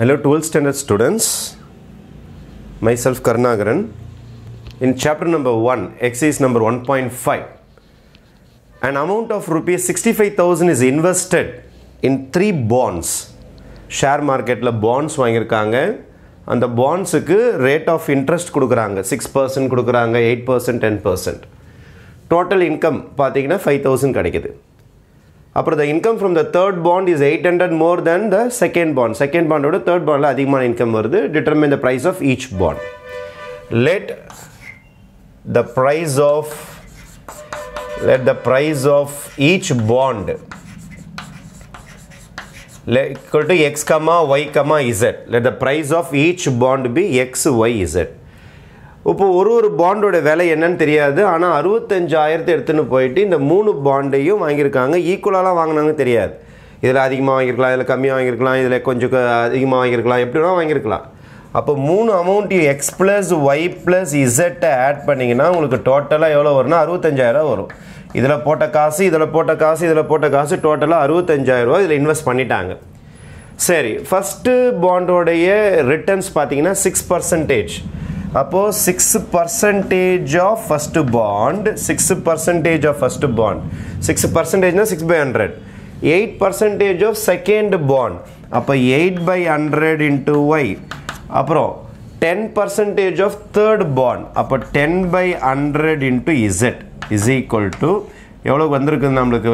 Hello 12th standard students. Myself Karnagaran. In chapter number 1, exercise number 1.5, an amount of rupees 65,000 is invested in three bonds. Share மார்க்கெட்டில் bonds வாங்கியிருக்காங்க அந்த பாண்ட்ஸுக்கு rate of interest கொடுக்குறாங்க six percent கொடுக்குறாங்க eight percent ten percent total income பார்த்தீங்கன்னா five thousand கிடைக்குது அப்புறம் the income from the third bond is eight hundred more then the second bond second பாண்டோட தேர்ட் பாண்டில் அதிகமான இன்கம் வருது determine the price of each bond let the price of let the price of each bond equal to X comma y comma z let the price of each bond p x y z இப்போ ஒரு ஒரு பாண்டோட விலை என்னன்னு தெரியாது ஆனால் அறுபத்தஞ்சாயிரத்தை எடுத்துன்னு போயிட்டு இந்த மூணு பாண்டையும் வாங்கியிருக்காங்க ஈக்குவலாலாம் வாங்கினாங்க தெரியாது இதில் அதிகமாக வாங்கியிருக்கலாம் இதில் கம்மியாக வாங்கியிருக்கலாம் இதில் கொஞ்சம் அதிகமாக வாங்கியிருக்கலாம் எப்படி வேணால் வாங்கியிருக்கலாம் அப்போ மூணு அமௌண்ட்டையும் எக்ஸ் ப்ளஸ் ஒய் ப்ளஸ் இசட்டை ஆட் பண்ணிங்கன்னா உங்களுக்கு டோட்டலாக எவ்வளோ வரும்னா அறுபத்தஞ்சாயிரரூவா வரும் இதில் போட்ட காசு இதில் போட்ட காசு இதில் போட்ட காசு டோட்டலாக அறுபத்தஞ்சாயிரரூவா இதில் இன்வெஸ்ட் பண்ணிட்டாங்க சரி ஃபஸ்ட்டு பாண்டோடைய ரிட்டர்ன்ஸ் பார்த்தீங்கன்னா சிக்ஸ் பர்சன்டேஜ் அப்போது six percentage of first bond six percentage of first bond six பர்சன்டேஜ்னா six by hundred eight percentage of second bond அப்போ eight by hundred into y அப்புறம் ten percentage of third bond அப்போ ten by hundred into z is equal to எவ்வளோ வந்திருக்குது நம்மளுக்கு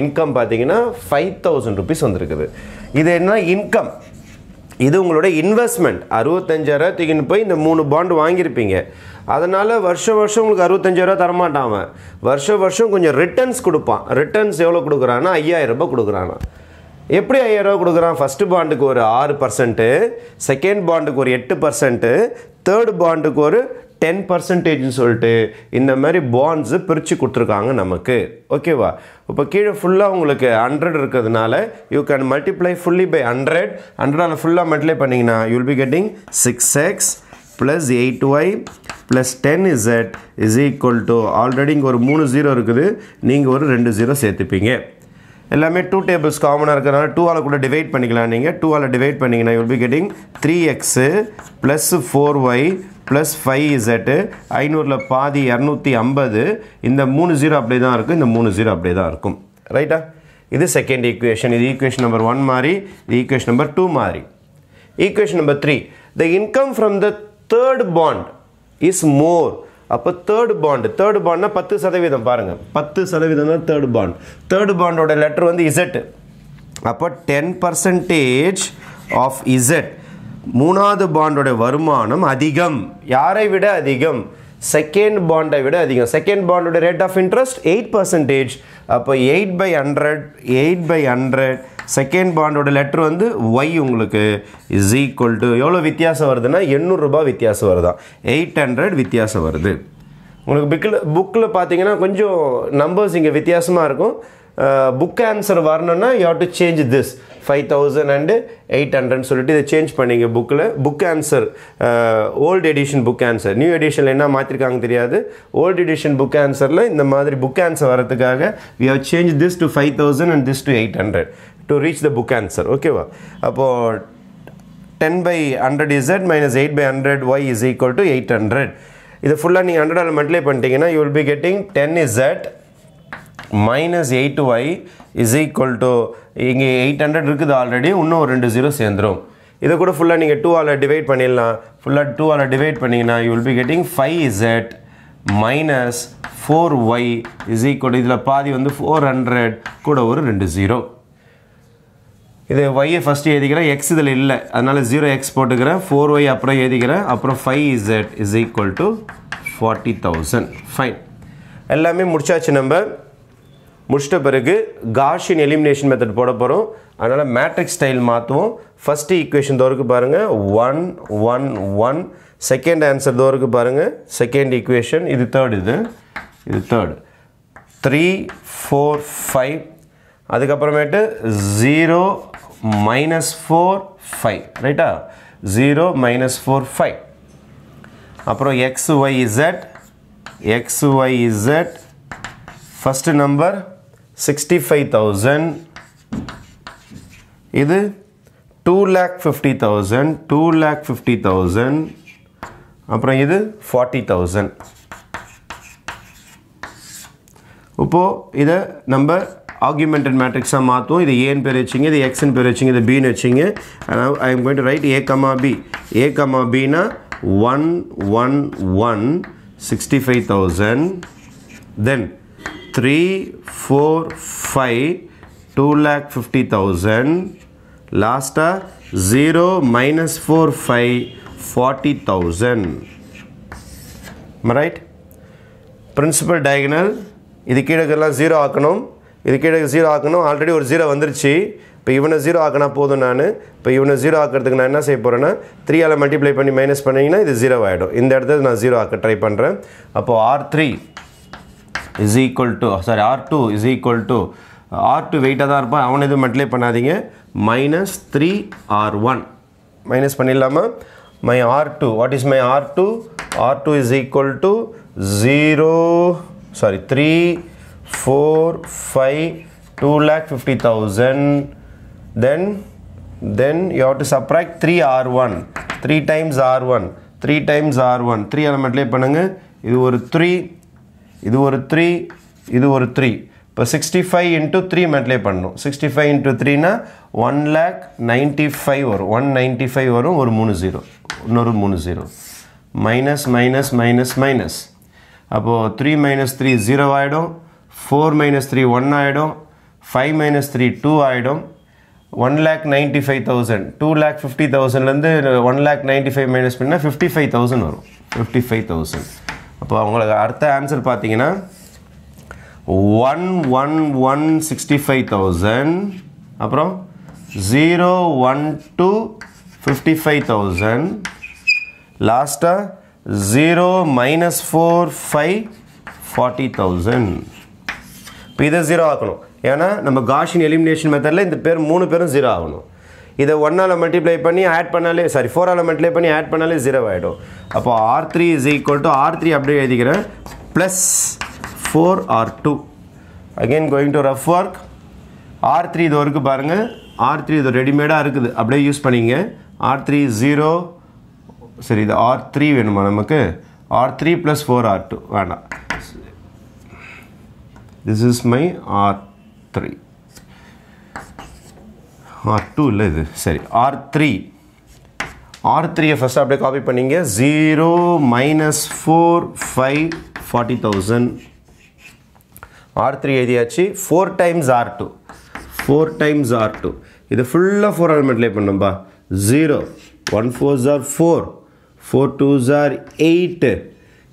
income பார்த்தீங்கன்னா five thousand rupees வந்திருக்குது இது என்ன இன்கம் இது உங்களுடைய இன்வெஸ்ட்மெண்ட் அறுபத்தஞ்சாயிரத்துக்குன்னு போய் இந்த மூணு பாண்டு வாங்கியிருப்பீங்க அதனால் வருஷம் வருஷம் உங்களுக்கு அறுபத்தஞ்சாயிரரூவா தரமாட்டான் அவன் வருஷம் வருஷம் கொஞ்சம் ரிட்டர்ன்ஸ் கொடுப்பான் ரிட்டர்ன்ஸ் எவ்வளோ கொடுக்குறான்னா ஐயாயிரரூபா கொடுக்குறானா எப்படி ஐயாயிரரூவா கொடுக்குறான் ஃபஸ்ட்டு பாண்டுக்கு ஒரு ஆறு பர்சன்ட்டு செகண்ட் பாண்டுக்கு ஒரு எட்டு பர்சன்ட்டு தேர்டு பாண்டுக்கு ஒரு டென் பர்சன்டேஜ்னு சொல்லிட்டு இந்த மாதிரி பாண்ட்ஸு பிரித்து கொடுத்துருக்காங்க நமக்கு ஓகேவா இப்போ கீழே ஃபுல்லாக உங்களுக்கு ஹண்ட்ரட் இருக்கிறதுனால you can multiply fully by hundred hundred ஹண்ட்ரடால் ஃபுல்லாக மல்டிப்ளை பண்ணிங்கன்னா you'll be getting six x plus eight y plus ten is எட் இஸ் ஈக்குவல் டு ஆல்ரெடி இங்கே ஒரு மூணு ஜீரோ இருக்குது நீங்கள் ஒரு ரெண்டு ஜீரோ சேர்த்துப்பீங்க எல்லாமே டூ டேபிள்ஸ் காமனாக டூ ஆளை கூட டிவைட் பண்ணிக்கலாம் நீங்கள் டூவால் டிவைட் பண்ணிங்கன்னா you'll be getting three x plus four y plus five z ஐநூறில் பாதி இரநூத்தி ஐம்பது இந்த மூணு ஜீரோ அப்படியே தான் இருக்கும் இந்த மூணு ஜீரோ அப்படியே தான் இருக்கும் ரைட்டா இது செகண்ட் ஈக்குவேஷன் இது ஈக்குவேஷன் நம்பர் ஒன் மாதிரி இது ஈக்குவேஷன் நம்பர் டூ மாதிரி equation number three the income from the third bond is more அப்போ தேர்டு பாண்டு தேர்டு பாண்ட்னா பத்து சதவீதம் பாருங்கள் பத்து சதவீதம் தான் தேர்டு பாண்ட் தேர்டு பாண்டோட லெட்டர் வந்து இசட்டு அப்போ டென் பர்சன்டேஜ் ஆஃப் இசட் மூணாவது பாண்டோட வருமானம் அதிகம் யாரை விட அதிகம் செகண்ட் பாண்டை விட அதிகம் செகண்ட் பாண்டோட rate of interest eight percentage அப்போ eight by hundred eight by hundred second பாண்டோட லெட்ரு வந்து ஒய் உங்களுக்கு இஸ் ஈக்குவல் டு எவ்வளோ வித்தியாசம் வருதுன்னா எண்ணூறுரூபா வித்தியாசம் வருதான் எயிட் ஹண்ட்ரட் வித்தியாசம் வருது உங்களுக்கு புக்கில் புக்கில் பார்த்தீங்கன்னா கொஞ்சம் நம்பர்ஸ் இங்கே வித்தியாசமாக இருக்கும் புக் ஆன்சர் வரணும்னா you have to change this five thousand and eight ஹண்ட்ரட்னு சொல்லிட்டு இதை சேஞ்ச் பண்ணிங்க புக்கில் book answer old edition book answer new எடிஷனில் என்ன மாற்றிருக்காங்க தெரியாது ஓல்டு எடிஷன் புக் ஆன்சரில் இந்த மாதிரி புக் ஆன்சர் வரதுக்காக we have change this to five thousand and this to eight hundred to reach the book answer ஓகேவா அப்போது ten by hundred z minus eight by hundred Y is equal to eight hundred இதை ஃபுல்லாக நீங்கள் ஆல் மட்டிலே பண்ணிட்டீங்கன்னா you will be getting ten z minus eight y is equal to இங்கே eight hundred இருக்குது ஆல்ரெடி இன்னும் ஒரு ரெண்டு ஜீரோ சேர்ந்துடும் இதை கூட ஃபுல்லாக நீங்கள் டூ ஆல் டிவைட் பண்ணிடலாம் ஃபுல்லாக டூ ஆல் டிவைட் பண்ணிங்கன்னா you will be getting five z minus four y is equal இதில் பாதி வந்து ஃபோர் ஹண்ட்ரட் கூட ஒரு ரெண்டு ஜீரோ இது ஒய்யை ஃபஸ்ட்டு எழுதிக்கிறேன் எக்ஸ் இதில் இல்லை அதனால் ஜீரோ எக்ஸ் போட்டுக்கிறேன் ஃபோர் ஒய் அப்புறம் எழுதிக்கிறேன் அப்புறம் five z is equal to forty thousand fine எல்லாமே முடிச்சாச்சு நம்ம முடிச்சிட்ட பிறகு காஷின் எலிமினேஷன் மெத்தட் போட போகிறோம் அதனால் மேட்ரிக்ஸ் ஸ்டைல் மாற்றுவோம் ஃபஸ்ட்டு ஈக்குவேஷன் தோறுக்கு பாருங்கள் one one one second answer தோறுக்கு பாருங்கள் செகண்ட் ஈக்குவேஷன் இது தேர்ட் இது இது தேர்டு த்ரீ ஃபோர் ஃபைவ் அதுக்கப்புறமேட்டு ஜீரோ மைனஸ் ஃபோர் ஃபைவ் ரைட்டா ஜீரோ மைனஸ் ஃபோர் ஃபைவ் அப்புறம் x y z x y z first number sixty five thousand இது two lakh fifty thousand two lakh fifty thousand அப்புறம் இது forty thousand இப்போது இதை நம்ம augmented மேட்ரிக்ஸாக மாற்றுவோம் இது ஏன் பேர் வச்சிங்க இது எக்ஸ்ன்னு பேர் வச்சிங்க இது பின்னு வச்சிங்க I am going right A comma B A comma பினா one one one sixty five thousand then three four five two lakh fifty thousand லாஸ்ட்டாக zero minus four five forty thousand right principal diagonal இது கீழக்கெல்லாம் zero ஆக்கணும் இது கீழே zero ஆக்கணும் already ஒரு zero வந்துருச்சு இப்போ இவனை ஜீரோ ஆக்கினா போதும் நான் இப்போ இவனை ஜீரோ ஆக்கிறதுக்கு நான் என்ன செய்ய போகிறேன்னா த்ரீயால் மல்டிப்ளை பண்ணி மைனஸ் பண்ணிங்கன்னா இது ஜீரோ ஆகிடும் இந்த இடத்துல நான் ஜீரோ ஆக்க ட்ரை பண்ணுறேன் அப்போது R three is equal to sorry R two is equal to R two வெயிட்டாக தான் இருப்பான் அவன் எதுவும் மெட்லே பண்ணாதீங்க minus three R one minus பண்ணிடலாமா my R two what is my R two R two is equal to zero sorry three four five two lakh fifty thousand then then you have to subtract three R one three times R one three times R one three அதை எலமெண்ட்லேயே பண்ணுங்கள் இது ஒரு three இது ஒரு three இது ஒரு three இப்போ 65 ஃபைவ் இன்ட்டு த்ரீ பண்ணும் 65 சிக்ஸ்டி ஃபைவ் இன்ட்டு த்ரீனா ஒன் லேக் நைன்ட்டி ஃபைவ் வரும் ஒன் நைன்ட்டி ஃபைவ் வரும் ஒரு மூணு ஜீரோ இன்னொரு மூணு zero minus minus minus minus அப்போது த்ரீ மைனஸ் த்ரீ ஜீரோ ஆகிடும் ஃபோர் மைனஸ் த்ரீ ஒன் ஆகிடும் ஃபைவ் மைனஸ் த்ரீ டூ ஆகிடும் one lakh ninety five thousand two lakh fifty தௌசண்ட்லேருந்து one lakh ninety five minus five thousand வரும் ஃபிஃப்டி ஃபைவ் தௌசண்ட் அப்போ அவங்களுக்கு அடுத்த answer பார்த்தீங்கன்னா one one one sixty five thousand அப்புறம் zero one two fifty five thousand லாஸ்ட்டாக zero minus four five forty thousand இப்போ இதை ஜீரோ ஆக்கணும் ஏன்னா நம்ம காஷின் எலிமினேஷன் மெத்தடில் இந்த பேர் மூணு பேரும் ஜீரோ ஆகணும் இதை ஒன்னால் மல்டிப்ளை பண்ணி ஆட் பண்ணாலே சாரி ஃபோரால் மல்டிப்ளை பண்ணி ஆட் பண்ணாலே ஜீரோ ஆகிடும் அப்போ R three is equal to R three அப்படியே எழுதிக்கிறேன் plus four R two again going to rough work R three இது ஒர்க்கு பாருங்கள் ஆர் த்ரீ இது ரெடிமேடாக இருக்குது அப்படியே யூஸ் பண்ணிங்க ஆர் த்ரீ ஜீரோ சரி இது ஆர் த்ரீ வேணுமா நமக்கு R three plus four R two வேண்டாம் this is my R three R two இல்லை இது சரி ஆர் த்ரீ ஆர் த்ரீயை ஃபஸ்ட் அப்படியே காப்பி பண்ணிங்க zero minus four five forty thousand R three எழுதியாச்சு four times R two four times R two இது ஃபுல்லாக ஃபோர் ஆல்மெண்ட்லேயே பண்ணும்பா ஜீரோ ஒன் ஃபோர் ஜார் ஃபோர் ஃபோர் டூ ஜார் எயிட்டு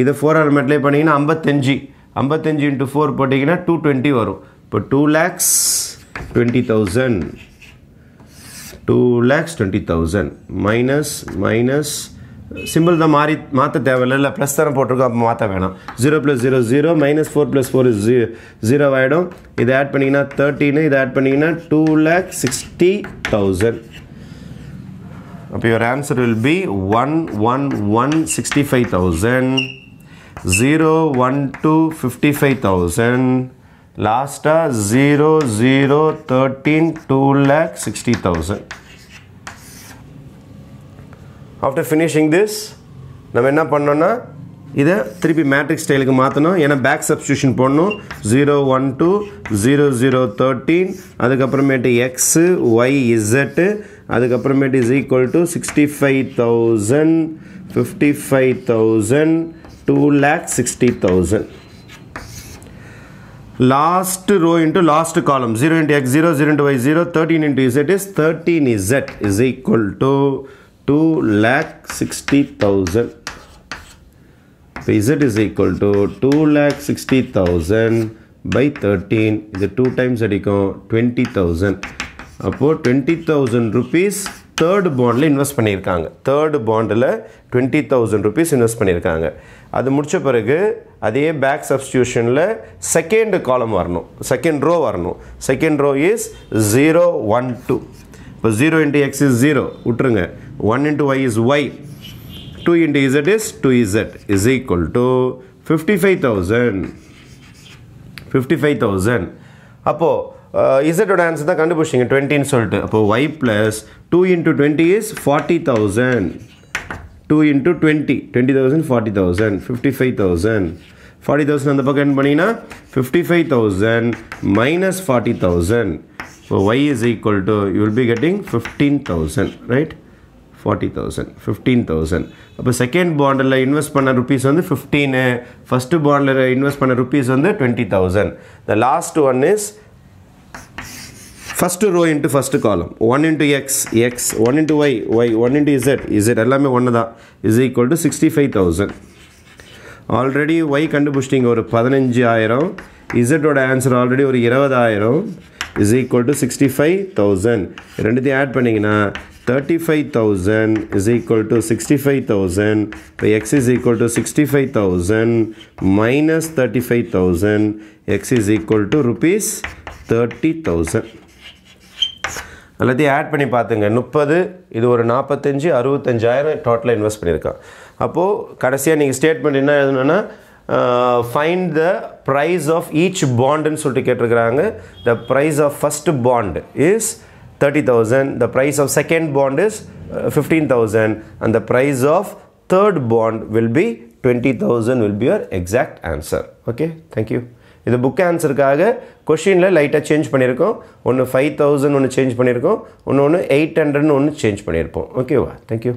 இதை ஃபோர் ஆல்மெண்ட்லேயே பண்ணிங்கன்னா ஐம்பத்தஞ்சு ஐம்பத்தஞ்சு இன்ட்டு ஃபோர் போட்டிங்கன்னா டூ டுவெண்ட்டி வரும் இப்போ two lakhs twenty thousand two lakhs twenty thousand minus minus simple தான் மாறி மாற்ற தேவையில்லை இல்லை ப்ளஸ் தானே போட்டிருக்கோம் அப்போ மாற்ற வேணாம் zero plus zero zero minus four plus four zero ஆகிடும் இதை ஆட் பண்ணிங்கன்னா தேர்ட்டின்னு இதை ஆட் பண்ணிங்கன்னா டூ லேக் சிக்ஸ்டி தௌசண்ட் அப்போ your answer will be one one one sixty five thousand zero one two fifty five thousand லாஸ்ட்டாக zero zero thirteen two lakh sixty thousand after finishing this நம்ம என்ன பண்ணோன்னா இதை திருப்பி மேட்ரிக் ஸ்டைலுக்கு மாற்றணும் ஏன்னா பேக் சப்ஸ்டியூஷன் போடணும் zero one two zero zero thirteen அதுக்கப்புறமேட்டு எக்ஸு ஒய் இசட்டு அதுக்கப்புறமேட்டு is equal to sixty five thousand fifty five thousand two lakh sixty thousand last row into last column 0 into x0 0 into y0 13 into z is 13z is equal to 2 lakh 60,000 z is equal to 2 lakh 60,000 by 13 the 2 times அடிக்கும் 20,000 about 20,000 rupees third பாண்டில் invest பண்ணியிருக்காங்க third பாண்டில் twenty thousand rupees invest பண்ணியிருக்காங்க அது முடித்த பிறகு அதே back சப்ஸ்டியூஷனில் second column வரணும் செகண்ட் ரோ வரணும் second row is zero one two இப்போ zero into x is zero விட்டுருங்க one into y is y two into z is two z is equal to fifty five thousand fifty five thousand அப்போது இசட்டோட answer தான் கண்டுபிடிச்சிங்க டுவெண்ட்டின்னு சொல்லிட்டு அப்போது y plus two into twenty is forty thousand two into twenty twenty thousand forty thousand fifty five thousand forty thousand அந்த பக்கம் என்ன பண்ணிங்கன்னா fifty five thousand minus forty thousand இப்போ y is equal to you will be getting fifteen thousand right forty thousand fifteen thousand அப்போ second பாண்டில் invest பண்ண rupees வந்து ஃபிஃப்டீனு ஃபஸ்ட்டு பாண்டில் இன்வெஸ்ட் பண்ண ருபீஸ் வந்து twenty thousand the last one is first row into first column one into x x one into y y one into z z எல்லாமே ஒன்று தான் is equal to sixty five thousand already y கண்டுபிடிச்சிட்டிங்க ஒரு பதினஞ்சு ஆயிரம் இசட்டோட answer already ஒரு இருபதாயிரம் is equal to sixty five thousand ரெண்டுத்தையும் ஆட் பண்ணிங்கன்னா thirty five thousand is equal to sixty five thousand இப்போ x is equal to sixty five thousand minus thirty five thousand x is equal to rupees thirty thousand எல்லாத்தையும் add பண்ணி பார்த்துங்க முப்பது இது ஒரு நாற்பத்தஞ்சு அறுபத்தஞ்சாயிரம் டோட்டலாக இன்வெஸ்ட் பண்ணியிருக்கான் அப்போது கடைசியாக நீங்கள் ஸ்டேட்மெண்ட் என்ன எழுதணுன்னா find the price of each பாண்டுன்னு சொல்லிட்டு கேட்டிருக்கிறாங்க the price of first bond is thirty thousand the price of second bond is fifteen thousand and the price of third bond will be twenty thousand will be your exact answer okay thank you இது book ஆன்சருக்காக கொஷினில் லைட்டாக change பண்ணியிருக்கோம் ஒன்று five thousand ஒன்று change பண்ணியிருக்கோம் ஒன்று ஒன்று எயிட் ஹண்ட்ரட்னு ஒன்று சேஞ்ச் பண்ணியிருப்போம் ஓகேவா தேங்க்யூ